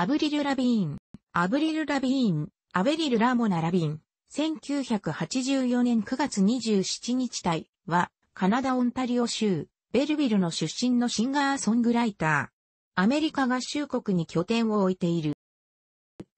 アブリル・ラビーン、アブリル・ラビーン、アベリル・ラーモナ・ラビン、1984年9月27日体は、カナダ・オンタリオ州、ベルビルの出身のシンガーソングライター。アメリカ合衆国に拠点を置いている。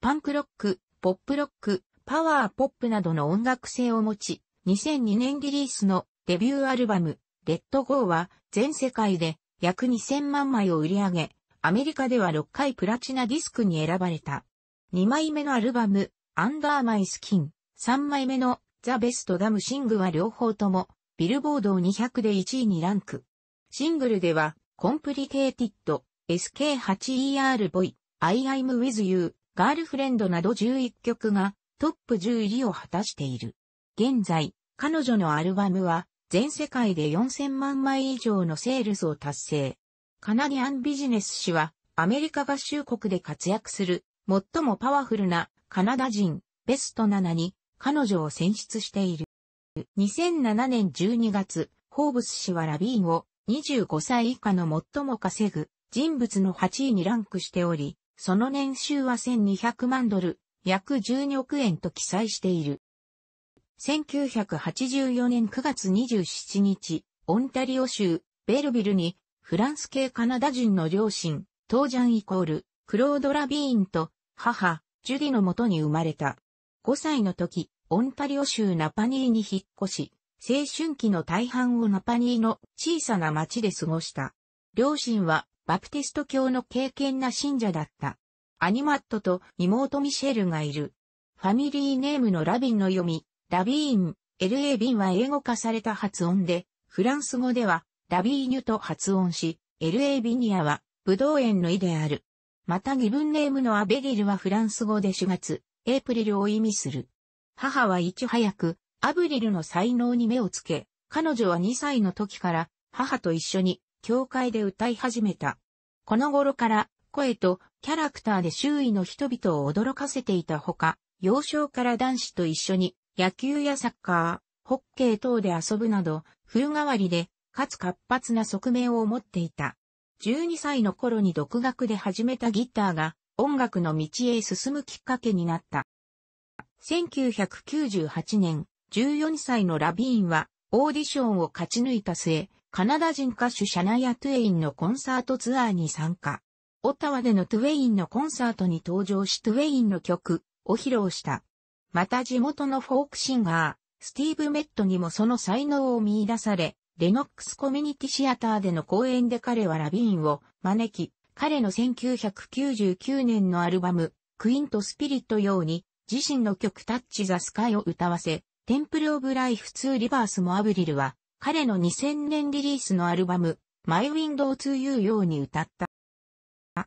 パンクロック、ポップロック、パワーポップなどの音楽性を持ち、2002年リリースのデビューアルバム、レッドゴーは全世界で約2000万枚を売り上げ、アメリカでは6回プラチナディスクに選ばれた。2枚目のアルバム、アンダーマイスキン、3枚目のザ・ベストダムシングは両方とも、ビルボード200で1位にランク。シングルでは、コンプリケイティッド、SK8ER ボイ、I I'm with you、ガールフレンドなど11曲がトップ10入りを果たしている。現在、彼女のアルバムは全世界で4000万枚以上のセールスを達成。カナディアンビジネス氏は、アメリカ合衆国で活躍する、最もパワフルなカナダ人、ベスト7に、彼女を選出している。2007年12月、ホーブス氏はラビーンを25歳以下の最も稼ぐ人物の8位にランクしており、その年収は1200万ドル、約12億円と記載している。1984年9月27日、オンタリオ州ベルビルにフランス系カナダ人の両親、トージャンイコール、クロード・ラビーンと、母、ジュディのもとに生まれた。5歳の時、オンタリオ州ナパニーに引っ越し、青春期の大半をナパニーの小さな町で過ごした。両親は、バプティスト教の敬虔な信者だった。アニマットと妹ミシェルがいる。ファミリーネームのラビンの読み、ラビーン、LA ビンは英語化された発音で、フランス語ではラビーニュと発音し、LA ビニアは、ブドウ園の意である。またギブンネームのアベリルはフランス語で4月、エイプリルを意味する。母はいち早く、アブリルの才能に目をつけ、彼女は2歳の時から、母と一緒に、教会で歌い始めた。この頃から、声とキャラクターで周囲の人々を驚かせていたほか、幼少から男子と一緒に、野球やサッカー、ホッケー等で遊ぶなど、風変わりでかつ活発な側面を持っていた。12歳の頃に独学で始めたギターが音楽の道へ進むきっかけになった。1998年、14歳のラビーンはオーディションを勝ち抜いた末、カナダ人歌手シャナヤ・トゥエインのコンサートツアーに参加。オタワでのトゥエインのコンサートに登場しトゥエインの曲を披露した。また地元のフォークシンガー、スティーブ・メットにもその才能を見出され、レノックスコミュニティシアターでの公演で彼はラビーンを招き、彼の1999年のアルバム、クイント・スピリット用に、自身の曲タッチ・ザ・スカイを歌わせ、テンプル・オブ・ライフ・ツー・リバース・もアブリルは、彼の2000年リリースのアルバム、マイ・ウィンドウ・ツー・ユー用に歌った。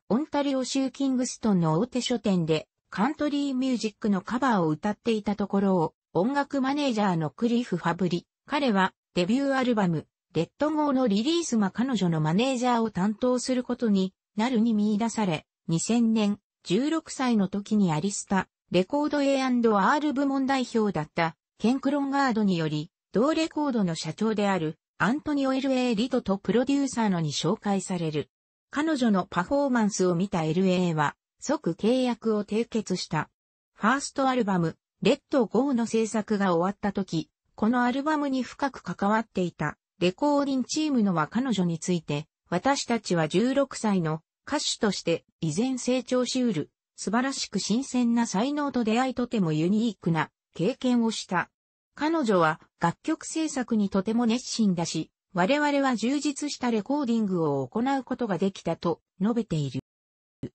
オンタリオ州キングストンの大手書店で、カントリーミュージックのカバーを歌っていたところを、音楽マネージャーのクリフ・ファブリ、彼はデビューアルバム、レッドゴーのリリースま彼女のマネージャーを担当することになるに見出され、2000年、16歳の時にアリスタ、レコード A&R 部門代表だった、ケン・クロンガードにより、同レコードの社長である、アントニオ・エエ a リトとプロデューサーのに紹介される。彼女のパフォーマンスを見た L.A. は、即契約を締結した。ファーストアルバム、レッドーの制作が終わった時、このアルバムに深く関わっていたレコーディンチームのは彼女について、私たちは16歳の歌手として依然成長しうる、素晴らしく新鮮な才能と出会いとてもユニークな経験をした。彼女は楽曲制作にとても熱心だし、我々は充実したレコーディングを行うことができたと述べている。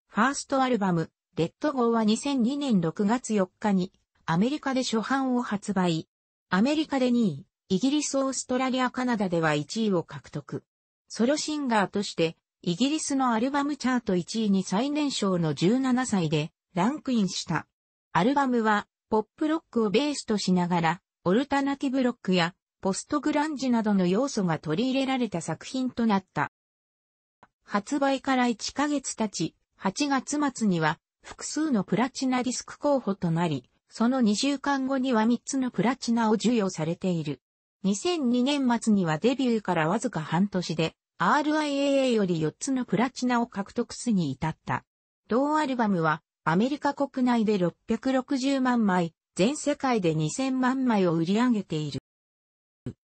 ファーストアルバム、レッドゴーは2002年6月4日にアメリカで初版を発売。アメリカで2位、イギリス、オーストラリア、カナダでは1位を獲得。ソロシンガーとして、イギリスのアルバムチャート1位に最年少の17歳でランクインした。アルバムは、ポップロックをベースとしながら、オルタナティブロックやポストグランジなどの要素が取り入れられた作品となった。発売から1ヶ月経ち、8月末には複数のプラチナディスク候補となり、その2週間後には3つのプラチナを授与されている。2002年末にはデビューからわずか半年で RIAA より4つのプラチナを獲得すに至った。同アルバムはアメリカ国内で660万枚、全世界で2000万枚を売り上げている。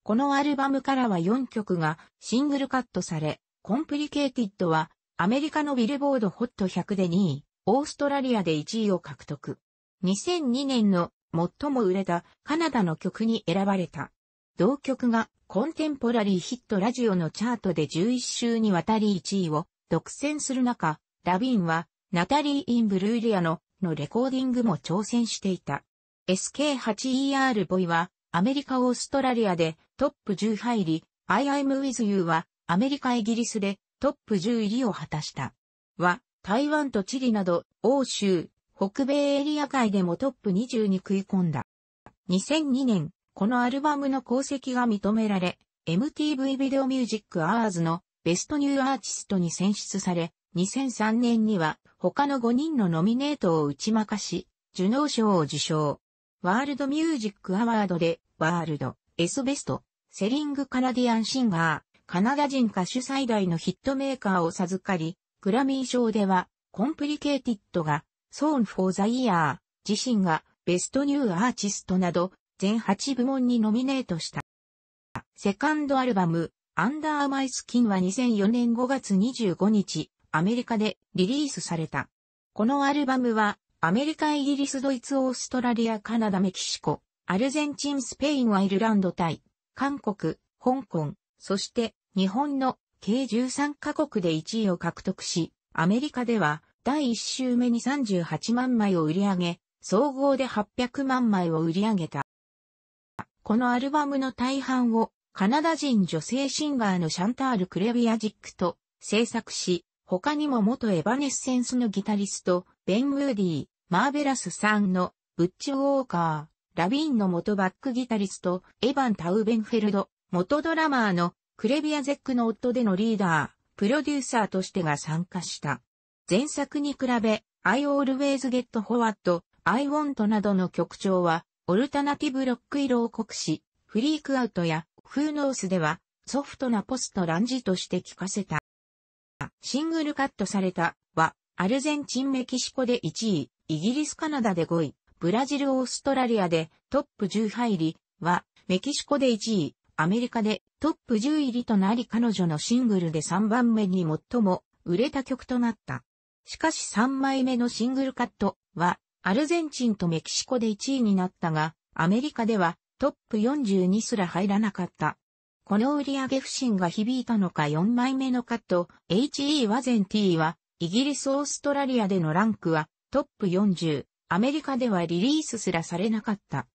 このアルバムからは4曲がシングルカットされ、コンプリケイティッドはアメリカのビルボードホット100で2位、オーストラリアで1位を獲得。2002年の最も売れたカナダの曲に選ばれた。同曲がコンテンポラリーヒットラジオのチャートで11週にわたり1位を独占する中、ラビーンはナタリー・イン・ブルーリアののレコーディングも挑戦していた。SK8ER ボイはアメリカ・オーストラリアでトップ10入り、I am with you はアメリカ・イギリスでトップ10入りを果たした。は台湾とチリなど欧州、北米エリア外でもトップ20に食い込んだ。2002年、このアルバムの功績が認められ、MTV ビデオミュージックアワーズのベストニューアーティストに選出され、2003年には他の5人のノミネートを打ち負かし、受納賞を受賞。ワールドミュージックアワードで、ワールド、S ベスト、セリングカナディアンシンガー、カナダ人歌手最大のヒットメーカーを授かり、グラミー賞では、コンプリケイティットがソーン・フォー・ザ・イヤー自身がベストニューアーティストなど全8部門にノミネートした。セカンドアルバム、アンダー・マイ・スキンは2004年5月25日、アメリカでリリースされた。このアルバムは、アメリカ、イギリス、ドイツ、オーストラリア、カナダ、メキシコ、アルゼンチン、スペイン、アイルランド、タイ、韓国、香港、そして日本の計13カ国で1位を獲得し、アメリカでは第1週目に38万枚を売り上げ、総合で800万枚を売り上げた。このアルバムの大半をカナダ人女性シンガーのシャンタール・クレビアジックと制作し、他にも元エヴァネッセンスのギタリスト、ベン・ウーディ、ー、マーベラスさんのブッチ・ウォーカー、ラビーンの元バックギタリスト、エヴァン・タウベンフェルド、元ドラマーのクレビアゼックの夫でのリーダー、プロデューサーとしてが参加した。前作に比べ、I always get forward, I want などの曲調は、オルタナティブロック色を濃くし、フリークアウトや、フーノースでは、ソフトなポストランジとして聴かせた。シングルカットされたは、アルゼンチンメキシコで1位、イギリスカナダで5位、ブラジルオーストラリアでトップ10入りは、メキシコで1位、アメリカでトップ10入りとなり彼女のシングルで3番目に最も売れた曲となった。しかし3枚目のシングルカットは、アルゼンチンとメキシコで1位になったが、アメリカではトップ42すら入らなかった。この売上不振が響いたのか4枚目のカット、HE ワゼン T は、イギリスオーストラリアでのランクはトップ40、アメリカではリリースすらされなかった。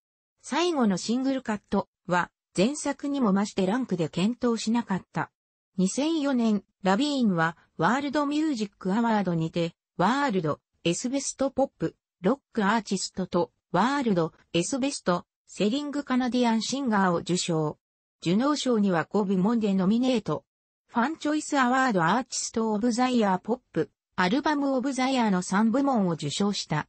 最後のシングルカットは、前作にも増してランクで検討しなかった。2004年、ラビーンはワールドミュージックアワードにて、ワールド、エスベストポップ、ロックアーティストと、ワールド、エスベスト、セリングカナディアンシンガーを受賞。受納賞には5部門でノミネート。ファンチョイスアワードアーティストオブザイヤーポップ、アルバムオブザイヤーの3部門を受賞した。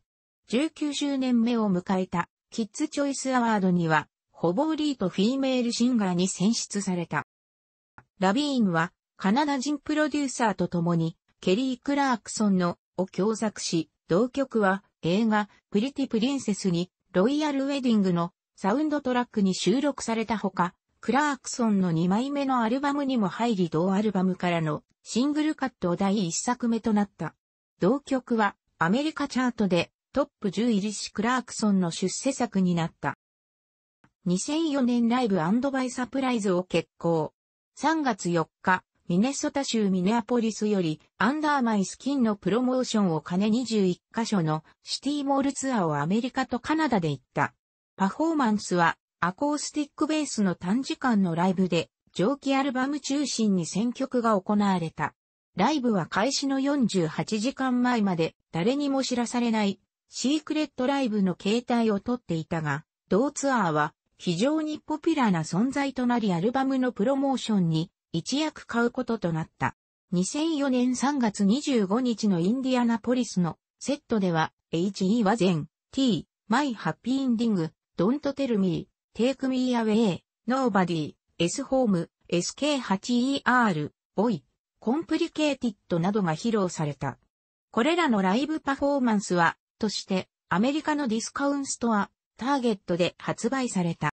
19周年目を迎えた、キッズチョイスアワードには、ホボーリーとフィーメールシンガーに選出された。ラビーンはカナダ人プロデューサーと共にケリー・クラークソンのを共作し、同曲は映画プリティ・プリンセスにロイヤル・ウェディングのサウンドトラックに収録されたほか、クラークソンの2枚目のアルバムにも入り同アルバムからのシングルカット第1作目となった。同曲はアメリカチャートでトップ10入りしクラークソンの出世作になった。2004年ライブバイサプライズを決行。3月4日、ミネソタ州ミネアポリスより、アンダーマイスキンのプロモーションを兼ね21カ所のシティモールツアーをアメリカとカナダで行った。パフォーマンスは、アコースティックベースの短時間のライブで、上記アルバム中心に選曲が行われた。ライブは開始の48時間前まで誰にも知らされないシークレットライブの形態をとっていたが、同ツアーは非常にポピュラーな存在となりアルバムのプロモーションに一役買うこととなった。2004年3月25日のインディアナポリスのセットでは HE は全 T、My Happy Ending、Don't Tell Me、Take Me Away、Nobody、S Home、SK8ER、Boy、Complicated などが披露された。これらのライブパフォーマンスは、として、アメリカのディスカウンストア、ターゲットで発売された。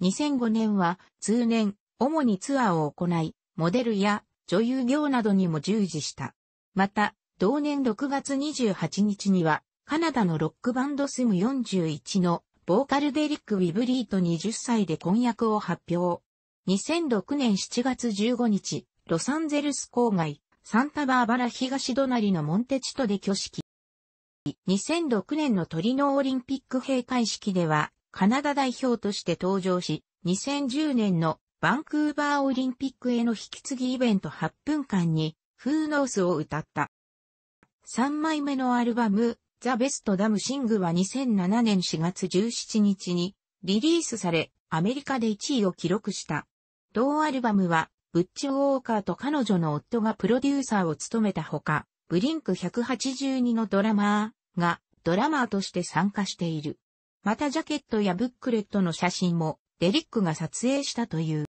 2005年は通年、主にツアーを行い、モデルや女優業などにも従事した。また、同年6月28日には、カナダのロックバンドスム41のボーカルデリック・ウィブリート20歳で婚約を発表。2006年7月15日、ロサンゼルス郊外、サンタバーバラ東隣のモンテチトで挙式。2006年のトリノオリンピック閉会式では、カナダ代表として登場し、2010年のバンクーバーオリンピックへの引き継ぎイベント8分間に、フーノースを歌った。3枚目のアルバム、ザ・ベスト・ダム・シングは2007年4月17日にリリースされ、アメリカで1位を記録した。同アルバムは、ブッチ・ウォーカーと彼女の夫がプロデューサーを務めたほか、ブリンク182のドラマー、がドラマーとして参加している。またジャケットやブックレットの写真もデリックが撮影したという。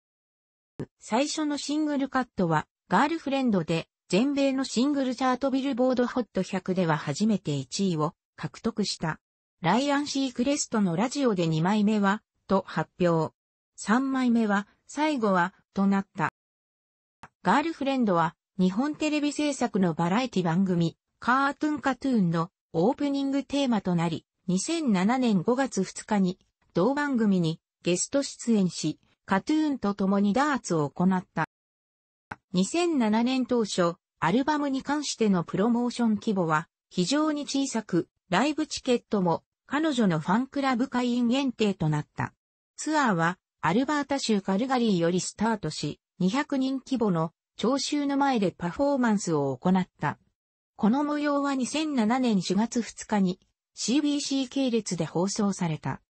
最初のシングルカットはガールフレンドで全米のシングルチャートビルボードホット100では初めて1位を獲得した。ライアン・シークレストのラジオで2枚目はと発表。3枚目は最後はとなった。ガールフレンドは日本テレビ制作のバラエティ番組カートゥンカトゥーンのオープニングテーマとなり、2007年5月2日に同番組にゲスト出演し、カトゥーンと共にダーツを行った。2007年当初、アルバムに関してのプロモーション規模は非常に小さく、ライブチケットも彼女のファンクラブ会員限定となった。ツアーはアルバータ州カルガリーよりスタートし、200人規模の聴衆の前でパフォーマンスを行った。この模様は2007年4月2日に CBC 系列で放送された。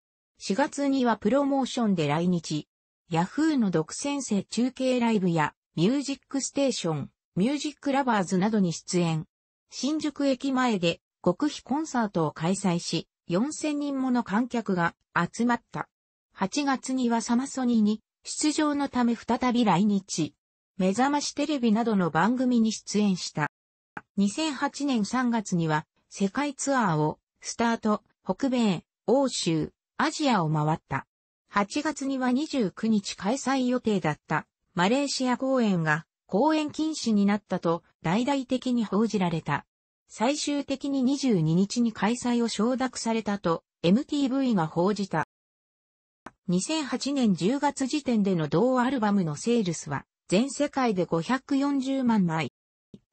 4月にはプロモーションで来日。Yahoo の独占性中継ライブやミュージックステーション、ミュージックラバーズなどに出演。新宿駅前で極秘コンサートを開催し、4000人もの観客が集まった。8月にはサマソニに出場のため再び来日。目覚ましテレビなどの番組に出演した。2008年3月には世界ツアーをスタート、北米、欧州、アジアを回った。8月には29日開催予定だったマレーシア公演が公演禁止になったと大々的に報じられた。最終的に22日に開催を承諾されたと MTV が報じた。2008年10月時点での同アルバムのセールスは全世界で540万枚。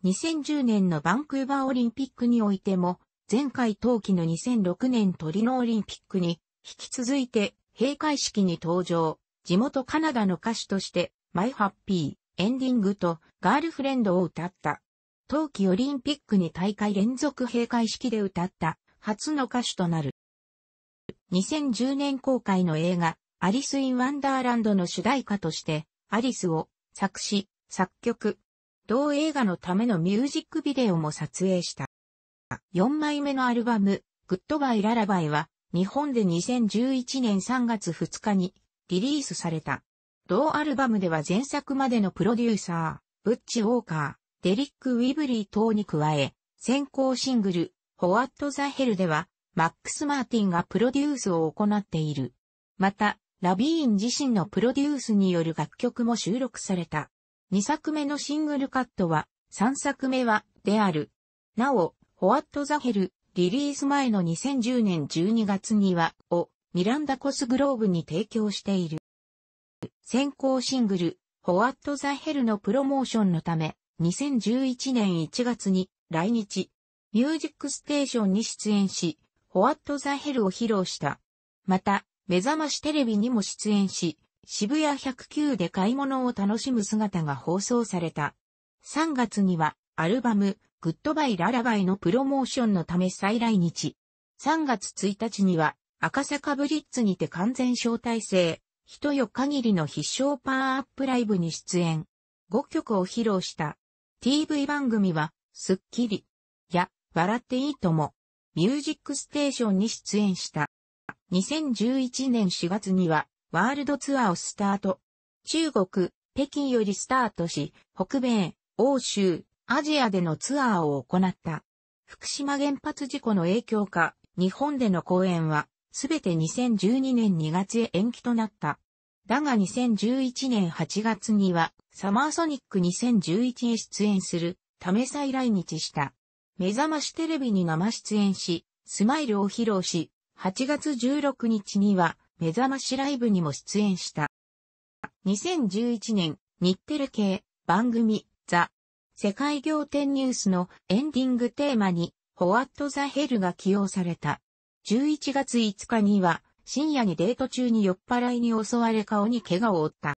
2010年のバンクーバーオリンピックにおいても、前回冬季の2006年トリノオリンピックに、引き続いて閉会式に登場。地元カナダの歌手として、マイハッピー、エンディングとガールフレンドを歌った。冬季オリンピックに大会連続閉会式で歌った初の歌手となる。2010年公開の映画、アリス・イン・ワンダーランドの主題歌として、アリスを作詞、作曲、同映画のためのミュージックビデオも撮影した。4枚目のアルバム、グッドバイララバイは、日本で2011年3月2日にリリースされた。同アルバムでは前作までのプロデューサー、ブッチ・ウォーカー、デリック・ウィブリー等に加え、先行シングル、ホワット・ザ・ヘルでは、マックス・マーティンがプロデュースを行っている。また、ラビーン自身のプロデュースによる楽曲も収録された。2作目のシングルカットは、3作目は、である。なお、ホワット・ザ・ヘル、リリース前の2010年12月には、を、ミランダ・コスグローブに提供している。先行シングル、ホワット・ザ・ヘルのプロモーションのため、2011年1月に来日、ミュージックステーションに出演し、ホワット・ザ・ヘルを披露した。また、目覚ましテレビにも出演し、渋谷109で買い物を楽しむ姿が放送された。3月には、アルバム、グッドバイララバイのプロモーションのため再来日。3月1日には、赤坂ブリッツにて完全招待制、一夜限りの必勝パワーアップライブに出演。5曲を披露した。TV 番組は、スッキリ。や、笑っていいとも。ミュージックステーションに出演した。2011年4月には、ワールドツアーをスタート。中国、北京よりスタートし、北米、欧州、アジアでのツアーを行った。福島原発事故の影響か、日本での公演は、すべて2012年2月へ延期となった。だが2011年8月には、サマーソニック2011へ出演する、ため再来日した。目覚ましテレビに生出演し、スマイルを披露し、8月16日には、目覚ましライブにも出演した。2011年、日テレ系番組ザ・世界仰天ニュースのエンディングテーマにホワット・ザ・ヘルが起用された。11月5日には深夜にデート中に酔っ払いに襲われ顔に怪我を負った。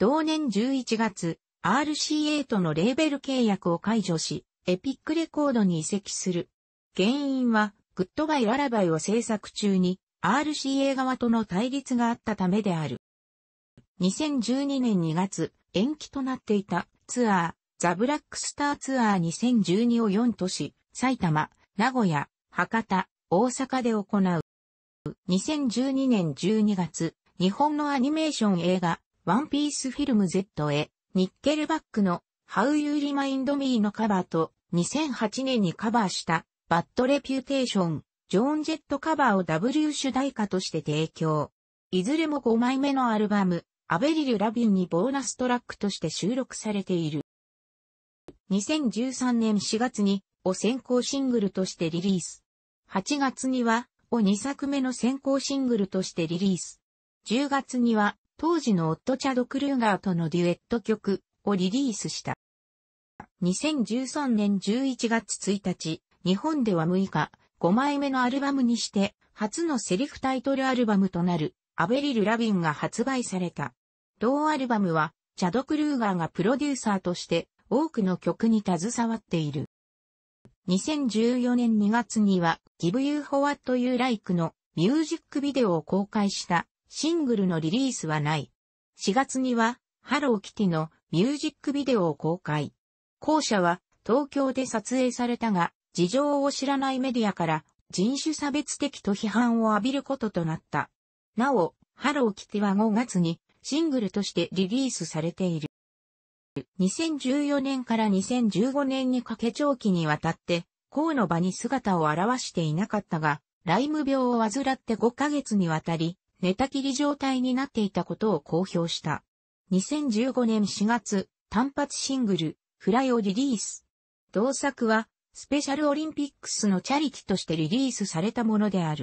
同年11月、RCA とのレーベル契約を解除し、エピックレコードに移籍する。原因は、グッドバイララバイを制作中に、RCA 側との対立があったためである。2012年2月、延期となっていたツアー、ザ・ブラックスターツアー2012を4都市、埼玉、名古屋、博多、大阪で行う。2012年12月、日本のアニメーション映画、ワンピースフィルム Z へ、ニッケルバックの How You Remind Me のカバーと、2008年にカバーした、バッドレピュテーション、ジョーンジェットカバーを W 主題歌として提供。いずれも5枚目のアルバム、アベリル・ラビンにボーナストラックとして収録されている。2013年4月に、を先行シングルとしてリリース。8月には、を2作目の先行シングルとしてリリース。10月には、当時のオット・チャド・クルーガーとのデュエット曲をリリースした。2013年11月1日、日本では6日、5枚目のアルバムにして、初のセリフタイトルアルバムとなる、アベリル・ラビンが発売された。同アルバムは、チャド・クルーガーがプロデューサーとして多くの曲に携わっている。2014年2月には Give You What You Like のミュージックビデオを公開したシングルのリリースはない。4月にはハローキティのミュージックビデオを公開。後者は東京で撮影されたが事情を知らないメディアから人種差別的と批判を浴びることとなった。なお、ハローキティは5月にシングルとしてリリースされている。2014年から2015年にかけ長期にわたって、公の場に姿を現していなかったが、ライム病を患って5ヶ月にわたり、寝たきり状態になっていたことを公表した。2015年4月、単発シングル、フライをリリース。同作は、スペシャルオリンピックスのチャリティとしてリリースされたものである。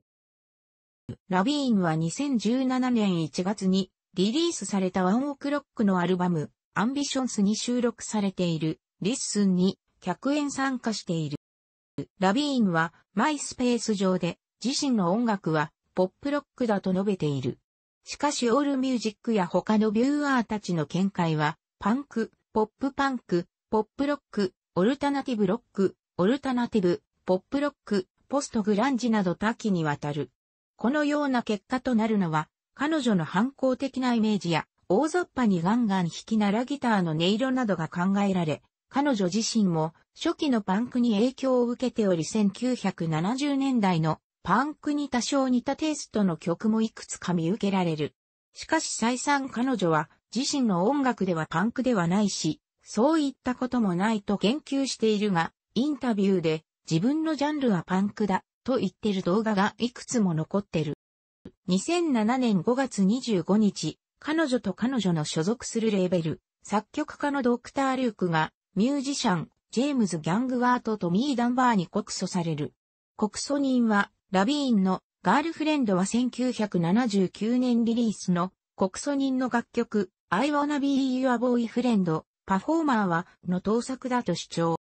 ラビーンは2017年1月にリリースされたワンオクロックのアルバム、アンビションスに収録されている、リッスンに客演参加している。ラビーンはマイスペース上で自身の音楽はポップロックだと述べている。しかしオールミュージックや他のビューアーたちの見解は、パンク、ポップパンク、ポップロック、オルタナティブロック、オルタナティブ、ポップロック、ポストグランジなど多岐にわたる。このような結果となるのは、彼女の反抗的なイメージや、大雑把にガンガン弾きならギターの音色などが考えられ、彼女自身も初期のパンクに影響を受けており1970年代のパンクに多少似たテイストの曲もいくつか見受けられる。しかし再三彼女は自身の音楽ではパンクではないし、そういったこともないと言及しているが、インタビューで自分のジャンルはパンクだと言ってる動画がいくつも残ってる。2007年5月25日、彼女と彼女の所属するレーベル、作曲家のドクター・リュークが、ミュージシャン、ジェームズ・ギャングワートとミー・ダンバーに告訴される。告訴人は、ラビーンのガールフレンドは1979年リリースの告訴人の楽曲 I wanna be your boyfriend パフォーマーはの盗作だと主張。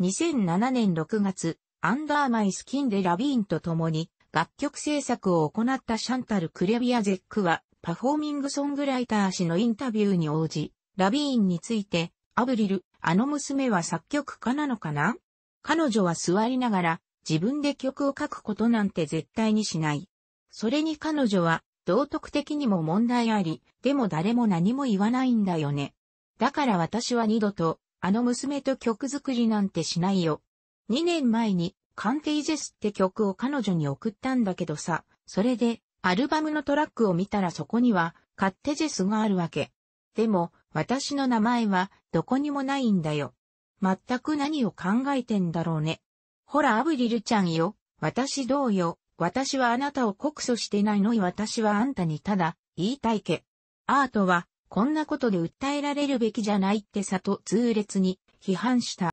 2007年6月、アンダーマイスキンでラビーンと共に楽曲制作を行ったシャンタル・クレビアゼックは、パフォーミングソングライター氏のインタビューに応じ、ラビーンについて、アブリル、あの娘は作曲家なのかな彼女は座りながら、自分で曲を書くことなんて絶対にしない。それに彼女は、道徳的にも問題あり、でも誰も何も言わないんだよね。だから私は二度とあの娘と曲作りなんてしないよ。2年前に、カンテイジェスって曲を彼女に送ったんだけどさ、それで、アルバムのトラックを見たらそこには、カッテジェスがあるわけ。でも、私の名前は、どこにもないんだよ。全く何を考えてんだろうね。ほら、アブリルちゃんよ。私どうよ。私はあなたを告訴してないのに私はあんたにただ、言いたいけ。アートは、こんなことで訴えられるべきじゃないってさと痛烈に批判した。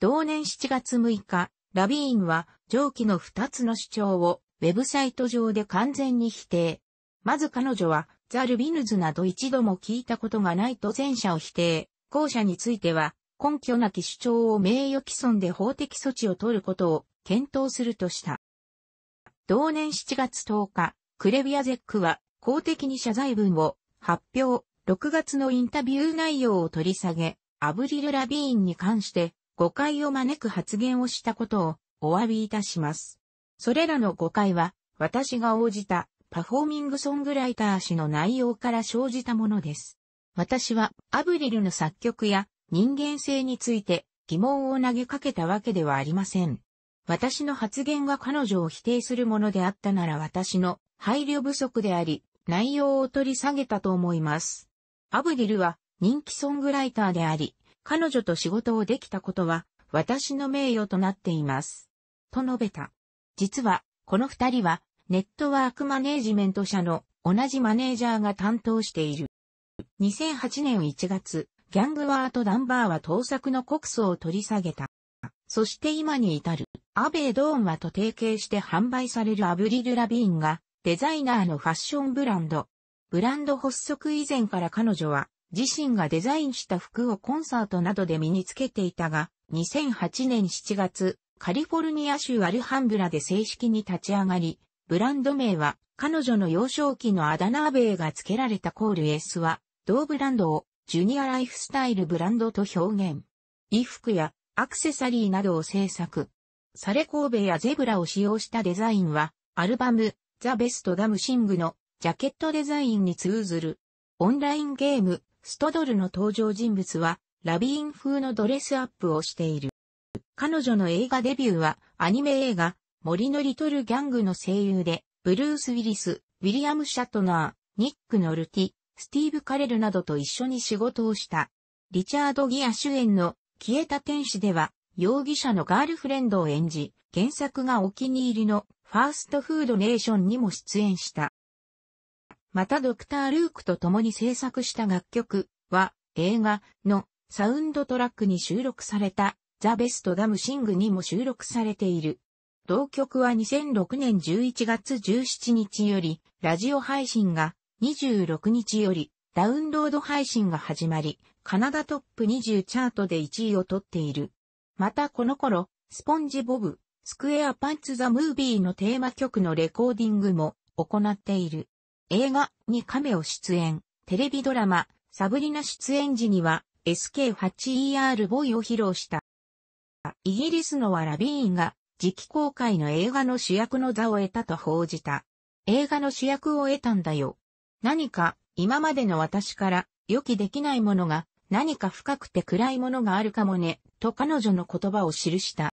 同年7月6日、ラビーンは上記の2つの主張をウェブサイト上で完全に否定。まず彼女はザ・ルビヌズなど一度も聞いたことがないと前者を否定。後者については根拠なき主張を名誉毀損で法的措置を取ることを検討するとした。同年7月10日、クレビアゼックは公的に謝罪文を発表、6月のインタビュー内容を取り下げ、アブリル・ラビーンに関して誤解を招く発言をしたことをお詫びいたします。それらの誤解は、私が応じたパフォーミングソングライター氏の内容から生じたものです。私はアブリルの作曲や人間性について疑問を投げかけたわけではありません。私の発言が彼女を否定するものであったなら私の配慮不足であり、内容を取り下げたと思います。アブディルは人気ソングライターであり、彼女と仕事をできたことは私の名誉となっています。と述べた。実は、この二人はネットワークマネージメント社の同じマネージャーが担当している。2008年1月、ギャングワーとダンバーは盗作の告訴を取り下げた。そして今に至る、アベイ・ドーンはと提携して販売されるアブリル・ラビーンがデザイナーのファッションブランド。ブランド発足以前から彼女は自身がデザインした服をコンサートなどで身につけていたが、2008年7月、カリフォルニア州アルハンブラで正式に立ち上がり、ブランド名は彼女の幼少期のアダナーベイが付けられたコール S は、同ブランドをジュニアライフスタイルブランドと表現。衣服やアクセサリーなどを制作。サレ神戸やゼブラを使用したデザインは、アルバム、ザ・ベスト・ダムシングのジャケットデザインに通ずる。オンラインゲーム、ストドルの登場人物は、ラビーン風のドレスアップをしている。彼女の映画デビューは、アニメ映画、森のリトルギャングの声優で、ブルース・ウィリス、ウィリアム・シャトナー、ニック・ノルティ、スティーブ・カレルなどと一緒に仕事をした。リチャード・ギア主演の消えた天使では、容疑者のガールフレンドを演じ、原作がお気に入りのファーストフードネーションにも出演した。またドクター・ルークと共に制作した楽曲は映画のサウンドトラックに収録されたザ・ベスト・ダム・シングにも収録されている。同曲は2006年11月17日よりラジオ配信が26日よりダウンロード配信が始まり、カナダトップ20チャートで1位を取っている。またこの頃、スポンジボブスクエアパンツザムービーのテーマ曲のレコーディングも行っている。映画にカメを出演、テレビドラマ、サブリナ出演時には SK8ER ボイを披露した。イギリスのワラビーンが次期公開の映画の主役の座を得たと報じた。映画の主役を得たんだよ。何か今までの私から予期できないものが何か深くて暗いものがあるかもね、と彼女の言葉を記した。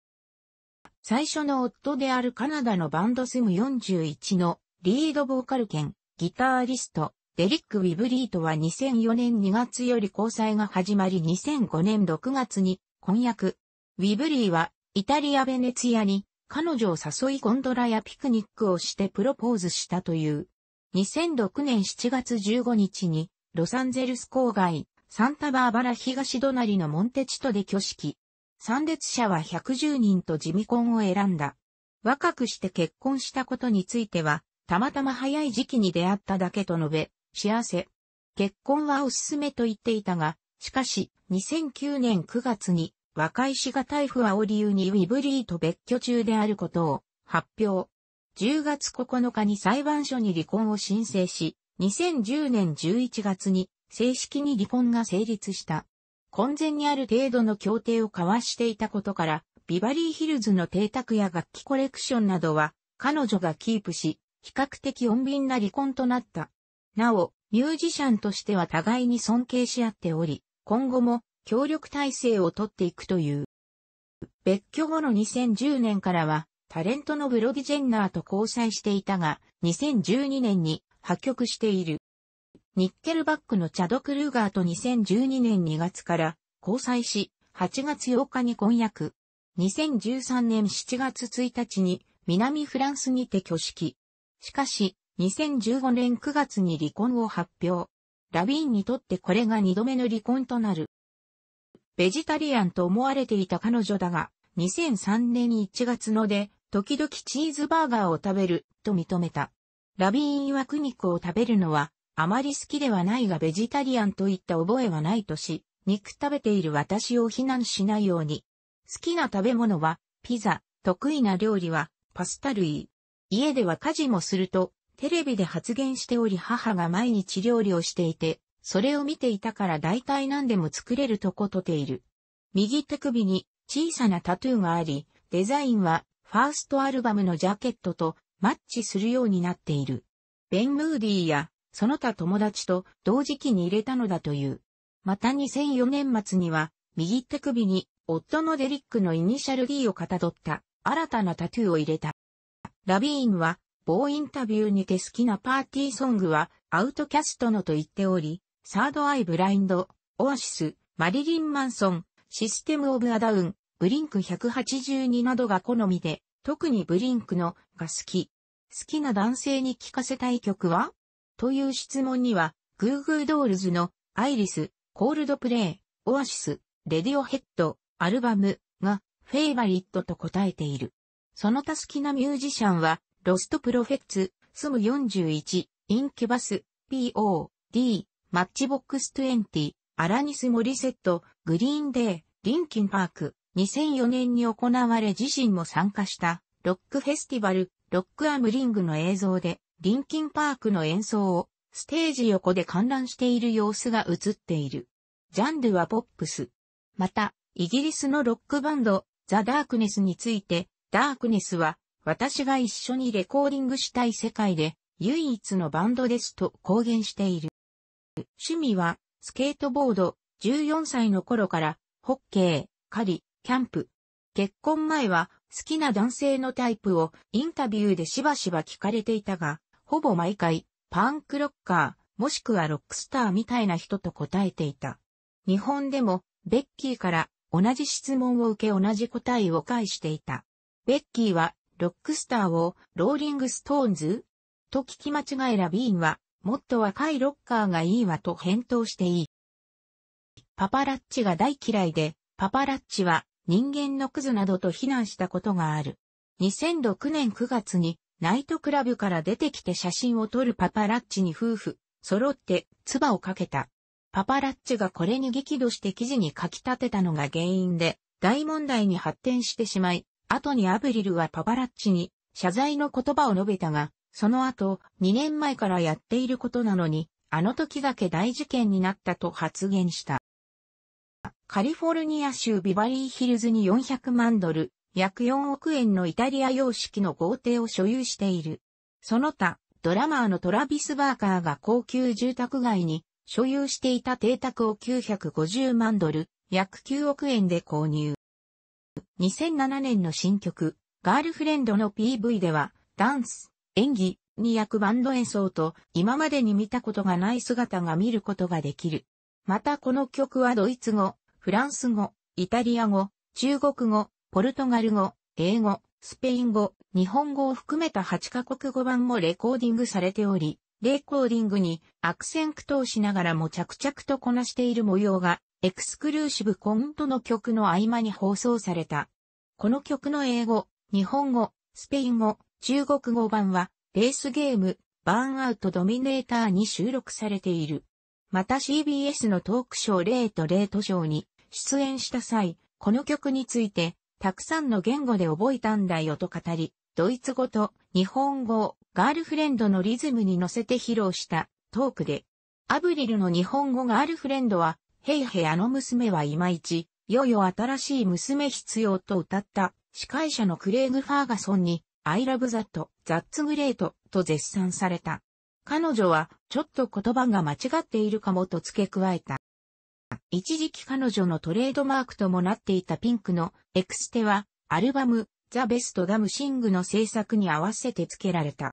最初の夫であるカナダのバンドスム41のリードボーカル兼ギターリスト、デリック・ウィブリートは2004年2月より交際が始まり2005年6月に婚約。ウィブリーはイタリア・ベネツィアに彼女を誘いゴンドラやピクニックをしてプロポーズしたという。2006年7月15日にロサンゼルス郊外サンタバーバラ東隣のモンテチトで挙式。参列者は110人と地味婚を選んだ。若くして結婚したことについては、たまたま早い時期に出会っただけと述べ、幸せ。結婚はおすすめと言っていたが、しかし、2009年9月に、若い氏が大不和を理由にウィブリーと別居中であることを発表。10月9日に裁判所に離婚を申請し、2010年11月に正式に離婚が成立した。根前にある程度の協定を交わしていたことから、ビバリーヒルズの邸宅や楽器コレクションなどは彼女がキープし、比較的穏便な離婚となった。なお、ミュージシャンとしては互いに尊敬し合っており、今後も協力体制をとっていくという。別居後の2010年からは、タレントのブロディ・ジェンナーと交際していたが、2012年に破局している。ニッケルバックのチャド・クルーガーと2012年2月から交際し、8月8日に婚約。2013年7月1日に南フランスにて挙式。しかし、2015年9月に離婚を発表。ラビーンにとってこれが2度目の離婚となる。ベジタリアンと思われていた彼女だが、2003年1月ので、時々チーズバーガーを食べる、と認めた。ラビーン曰く肉を食べるのは、あまり好きではないがベジタリアンといった覚えはないとし、肉食べている私を非難しないように。好きな食べ物は、ピザ、得意な料理は、パスタ類。家では家事もすると、テレビで発言しており母が毎日料理をしていて、それを見ていたから大体何でも作れるとことている。右手首に小さなタトゥーがあり、デザインはファーストアルバムのジャケットとマッチするようになっている。ベンムーディーやその他友達と同時期に入れたのだという。また2004年末には、右手首に、夫のデリックのイニシャル D をかたどった新たなタトゥーを入れた。ラビーンは、某インタビューにて好きなパーティーソングは、アウトキャストのと言っており、サードアイブラインド、オアシス、マリリン・マンソン、システム・オブ・ア・ダウン、ブリンク182などが好みで、特にブリンクのが好き。好きな男性に聴かせたい曲はという質問には、グーグードールズのアイリス、コールドプレイ、オアシス、レディオヘッド、アルバムがフェイバリットと答えている。その他好きなミュージシャンは、ロストプロフェッツ、スム41、インキュバス、PO、D、マッチボックス20、アラニス・モリセット、グリーンデー、リンキンパーク、2004年に行われ自身も参加した、ロックフェスティバル、ロックアムリングの映像で、リンキンパークの演奏をステージ横で観覧している様子が映っている。ジャンルはポップス。また、イギリスのロックバンド、ザ・ダークネスについて、ダークネスは、私が一緒にレコーディングしたい世界で、唯一のバンドですと公言している。趣味は、スケートボード、14歳の頃から、ホッケー、狩り、キャンプ。結婚前は、好きな男性のタイプをインタビューでしばしば聞かれていたが、ほぼ毎回、パンクロッカー、もしくはロックスターみたいな人と答えていた。日本でも、ベッキーから同じ質問を受け同じ答えを返していた。ベッキーは、ロックスターをローリングストーンズと聞き間違えらビーンは、もっと若いロッカーがいいわと返答していい。パパラッチが大嫌いで、パパラッチは人間のクズなどと非難したことがある。2006年9月にナイトクラブから出てきて写真を撮るパパラッチに夫婦、揃って、唾をかけた。パパラッチがこれに激怒して記事に書き立てたのが原因で、大問題に発展してしまい、後にアブリルはパパラッチに謝罪の言葉を述べたが、その後、2年前からやっていることなのに、あの時だけ大事件になったと発言した。カリフォルニア州ビバリーヒルズに400万ドル、約4億円のイタリア様式の豪邸を所有している。その他、ドラマーのトラビス・バーカーが高級住宅街に所有していた邸宅を950万ドル、約9億円で購入。2007年の新曲、ガールフレンドの PV では、ダンス、演技、に役バンド演奏と、今までに見たことがない姿が見ることができる。またこの曲はドイツ語、フランス語、イタリア語、中国語、ポルトガル語、英語、スペイン語、日本語を含めた8カ国語版もレコーディングされており、レコーディングに悪戦苦闘しながらも着々とこなしている模様が、エクスクルーシブコントの曲の合間に放送された。この曲の英語、日本語、スペイン語、中国語版は、レースゲーム、バーンアウトドミネーターに収録されている。また CBS のトークショー0と0とショーに出演した際、この曲についてたくさんの言語で覚えたんだよと語り、ドイツ語と日本語をガールフレンドのリズムに乗せて披露したトークで、アブリルの日本語ガールフレンドは、へいへいあの娘はいまいち、よよ新しい娘必要と歌った司会者のクレイグ・ファーガソンに、I love that, that's great と絶賛された。彼女は、ちょっと言葉が間違っているかもと付け加えた。一時期彼女のトレードマークともなっていたピンクのエクステは、アルバム、ザ・ベスト・ダム・シングの制作に合わせて付けられた。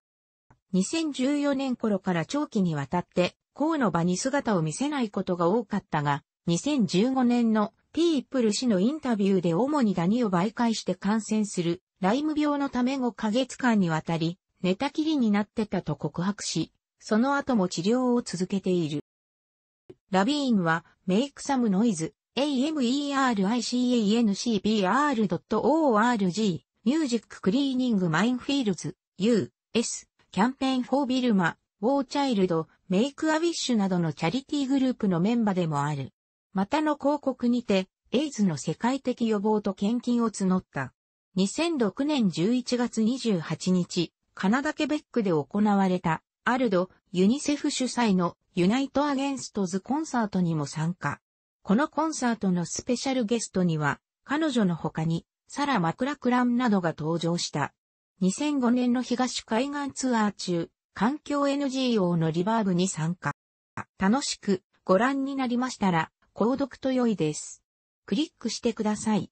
2014年頃から長期にわたって、河の場に姿を見せないことが多かったが、2015年のピープル氏のインタビューで主にダニを媒介して感染するライム病のため5ヶ月間にわたり寝たきりになってたと告白し、その後も治療を続けている。ラビーンは、Make Some Noise、a m e r i c a n c b r o r g Music Cleaning Minefields、U.S. キャンペーン for ビルマ、ウォーチャイルド、メイクアウィッシュなどのチャリティーグループのメンバーでもある。またの広告にて、エイズの世界的予防と献金を募った。2006年11月28日、カナダケベックで行われた、アルド、ユニセフ主催のユナイト・アゲンストズ・コンサートにも参加。このコンサートのスペシャルゲストには、彼女の他に、サラ・マクラクランなどが登場した。2005年の東海岸ツアー中、環境 NGO のリバーブに参加。楽しくご覧になりましたら、購読と良いです。クリックしてください。